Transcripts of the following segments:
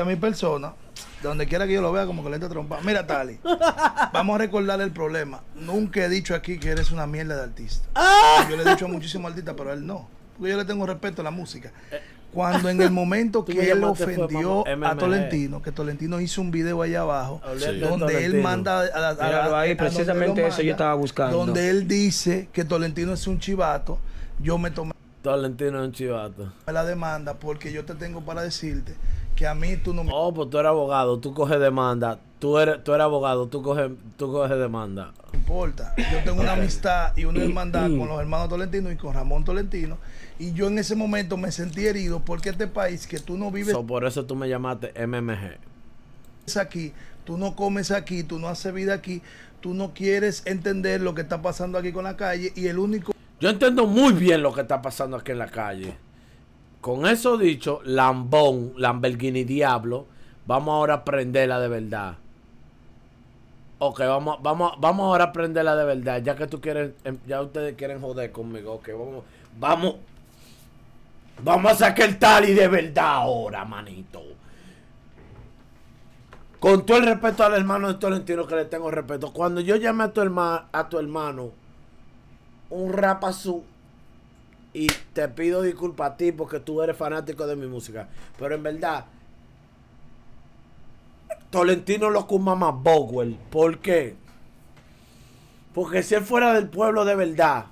a mi persona, donde quiera que yo lo vea, como que le está trompa. Mira, Tali, vamos a recordar el problema. Nunca he dicho aquí que eres una mierda de artista. Ah. Yo le he dicho a muchísimos artistas, pero él no. Porque yo le tengo respeto a la música. Eh. Cuando en el momento que él ofendió a e. Tolentino, que Tolentino hizo un video ahí abajo, donde él manda a, la ahí, precisamente eso yo estaba buscando. Donde él dice que Tolentino es un chivato, yo me tomé Tolentino es un chivato. La demanda porque yo te tengo para decirte que a mí tú no me... Oh, pues tú eres abogado, tú coges demanda. Tú eres, tú abogado, tú coges, tú demanda. No importa. Yo tengo una amistad y una hermandad con los hermanos Tolentino y con Ramón Tolentino. Y yo en ese momento me sentí herido porque este país que tú no vives... por eso tú me llamaste MMG. Aquí, tú no comes aquí, tú no haces vida aquí, tú no quieres entender lo que está pasando aquí con la calle y el único... Yo entiendo muy bien lo que está pasando aquí en la calle. Con eso dicho, Lambón, Lamborghini Diablo, vamos ahora a prenderla de verdad. Ok, vamos, vamos, vamos ahora a prenderla de verdad, ya que tú quieres, em, ya ustedes quieren joder conmigo. Ok, vamos, vamos, vamos a sacar el y de verdad ahora, manito. Con todo el respeto al hermano de Tolentino que le tengo respeto. Cuando yo llamé a tu, a tu hermano un rapazú, y te pido disculpas a ti porque tú eres fanático de mi música. Pero en verdad, Tolentino lo cuma más Bowell. ¿Por qué? Porque si él fuera del pueblo de verdad,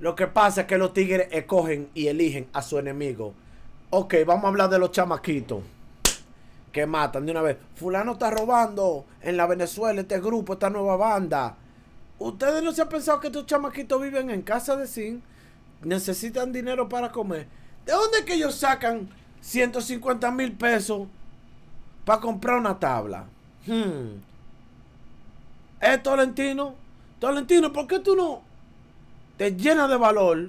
lo que pasa es que los tigres escogen y eligen a su enemigo. Ok, vamos a hablar de los chamaquitos que matan de una vez. Fulano está robando en la Venezuela este grupo, esta nueva banda. Ustedes no se han pensado que estos chamaquitos viven en casa de sin necesitan dinero para comer. ¿De dónde es que ellos sacan 150 mil pesos para comprar una tabla? Hmm. ¿Es Tolentino? Tolentino, ¿por qué tú no te llenas de valor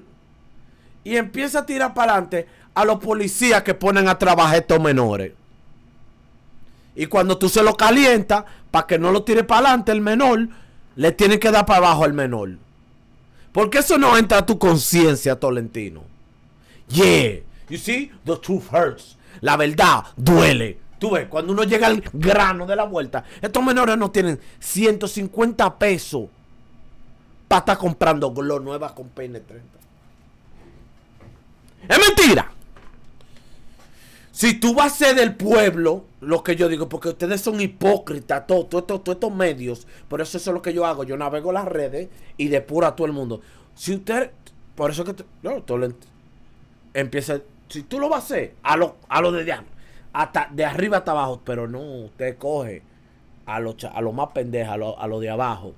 y empiezas a tirar para adelante a los policías que ponen a trabajar estos menores? Y cuando tú se lo calientas, para que no lo tire para adelante el menor, le tienen que dar para abajo al menor. Porque eso no entra a tu conciencia, Tolentino. Yeah. You see, the truth hurts. La verdad duele. Tú ves, cuando uno llega al grano de la vuelta, estos menores no tienen 150 pesos para estar comprando los nuevas con PN30. ¡Es mentira! Si tú vas a ser del pueblo, lo que yo digo, porque ustedes son hipócritas, todos todo, estos medios, por eso eso es lo que yo hago, yo navego las redes y depuro a todo el mundo. Si usted, por eso que no, todo empieza, si tú lo vas a hacer, a lo, a lo de hasta de arriba hasta abajo, pero no, usted coge a los a lo más pendejos, a los lo de abajo.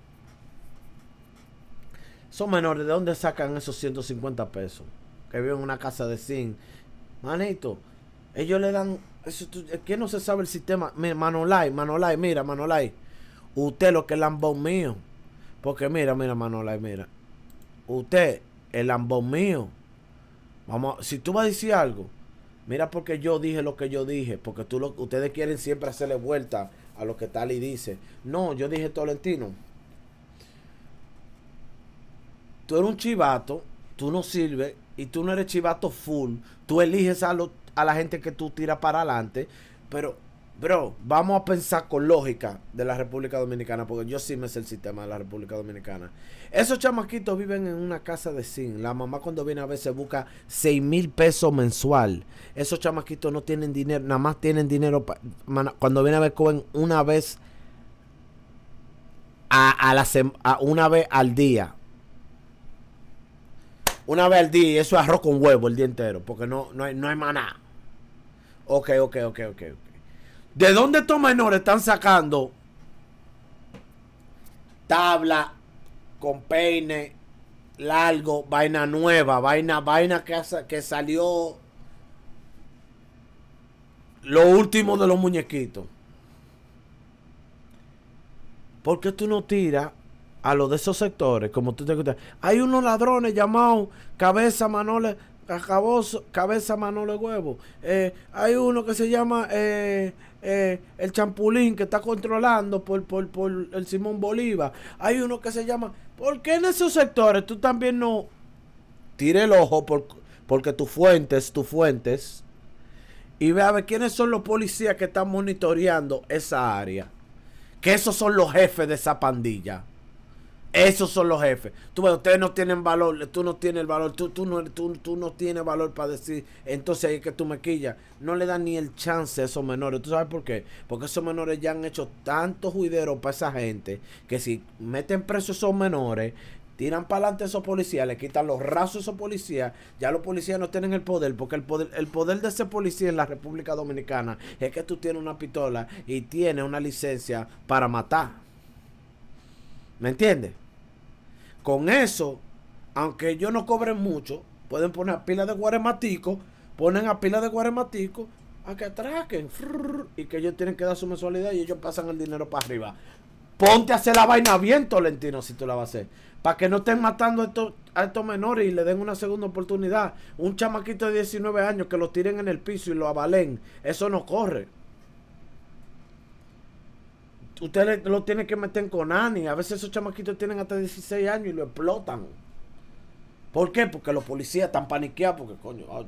Son menores, ¿de dónde sacan esos 150 pesos? Que viven en una casa de zinc. Manito, ellos le dan. Es que no se sabe el sistema. Manolay, Manolai, Manolai, mira, Manolai. Usted lo que es lambón mío. Porque mira, mira, Manolai, mira. Usted, el lambón mío. Vamos, si tú vas a decir algo, mira porque yo dije lo que yo dije. Porque tú ustedes quieren siempre hacerle vuelta a lo que tal y dice. No, yo dije Tolentino. Tú eres un chivato, tú no sirves y tú no eres chivato full. Tú eliges a los a la gente que tú tiras para adelante, pero, bro, vamos a pensar con lógica de la República Dominicana, porque yo sí me sé el sistema de la República Dominicana. Esos chamaquitos viven en una casa de zinc. La mamá cuando viene a se busca 6 mil pesos mensual. Esos chamaquitos no tienen dinero, nada más tienen dinero cuando viene a ver comen una vez a, la una vez al día una vez al día, eso es arroz con huevo el día entero, porque no, no, hay, maná. Ok, ok, ok, ok. ¿De dónde estos menores están sacando tabla con peine largo, vaina nueva, vaina, vaina que, que salió lo último de los muñequitos? ¿Por qué tú no tiras a los de esos sectores, como tú te escuchas, hay unos ladrones llamados Cabeza Manole, Caboso, Cabeza Manole Huevo. Eh, hay uno que se llama eh, eh, el Champulín, que está controlando por, por, el Simón Bolívar. Hay uno que se llama. ¿Por qué en esos sectores tú también no tire el ojo porque tus fuentes, tus fuentes, y ve a ver quiénes son los policías que están monitoreando esa área? Que esos son los jefes de esa pandilla. Esos son los jefes. Tú ustedes no tienen valor, tú no tienes el valor, tú, tú, no, tú, no tienes valor para decir, entonces ahí es que tu me quillas. No le dan ni el chance a esos menores. ¿Tú sabes por qué? Porque esos menores ya han hecho tantos juideros para esa gente que si meten presos esos menores, tiran para adelante esos policías, le quitan los rasos a esos policías, ya los policías no tienen el poder, porque el poder, el poder de ese policía en la República Dominicana es que tú tienes una pistola y tienes una licencia para matar. ¿Me entiendes? Con eso, aunque ellos no cobren mucho, pueden poner a pila de guaremático ponen a pila de guaremático a que atraquen y que ellos tienen que dar su mensualidad y ellos pasan el dinero para arriba. Ponte a hacer la vaina bien, Tolentino, si tú la vas a hacer. Para que no estén matando a estos, estos menores y le den una segunda oportunidad. Un chamaquito de 19 años que lo tiren en el piso y lo avalen. Eso no corre. Ustedes lo tienen que meter con Ani. A veces esos chamaquitos tienen hasta 16 años y lo explotan. ¿Por qué? Porque los policías están paniqueados. Porque, coño, oh,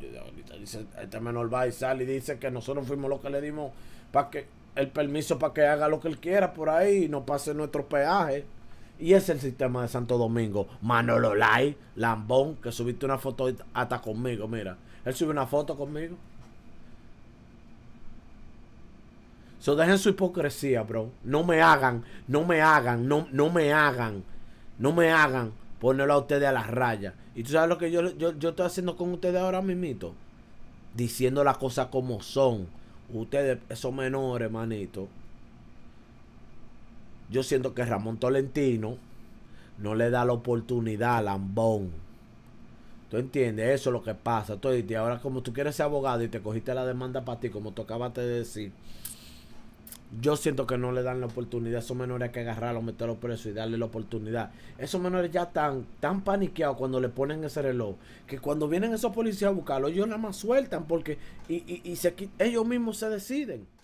dice, este menor va y sale y dice que nosotros fuimos los que le dimos para que el permiso para que haga lo que él quiera por ahí y no pase nuestro peaje. Y es el sistema de Santo Domingo. Manolo Lai, Lambón, que subiste una foto hasta conmigo, mira. Él sube una foto conmigo. So dejen su hipocresía, bro. No me hagan, no me hagan, no, no me hagan, no me hagan ponerlo a ustedes a las rayas. Y tú sabes lo que yo, yo, estoy haciendo con ustedes ahora mismito. Diciendo las cosas como son. Ustedes, esos menores, manito. Yo siento que Ramón Tolentino no le da la oportunidad a Lambón. ¿Tú entiendes? Eso es lo que pasa. Tú ahora como tú quieres ser abogado y te cogiste la demanda para ti, como tocaba de decir yo siento que no le dan la oportunidad. a Esos menores hay que agarrarlos, meterlos presos y darle la oportunidad. Esos menores ya están tan paniqueados cuando le ponen ese reloj que cuando vienen esos policías a buscarlo, ellos nada más sueltan porque y, y, y se, ellos mismos se deciden.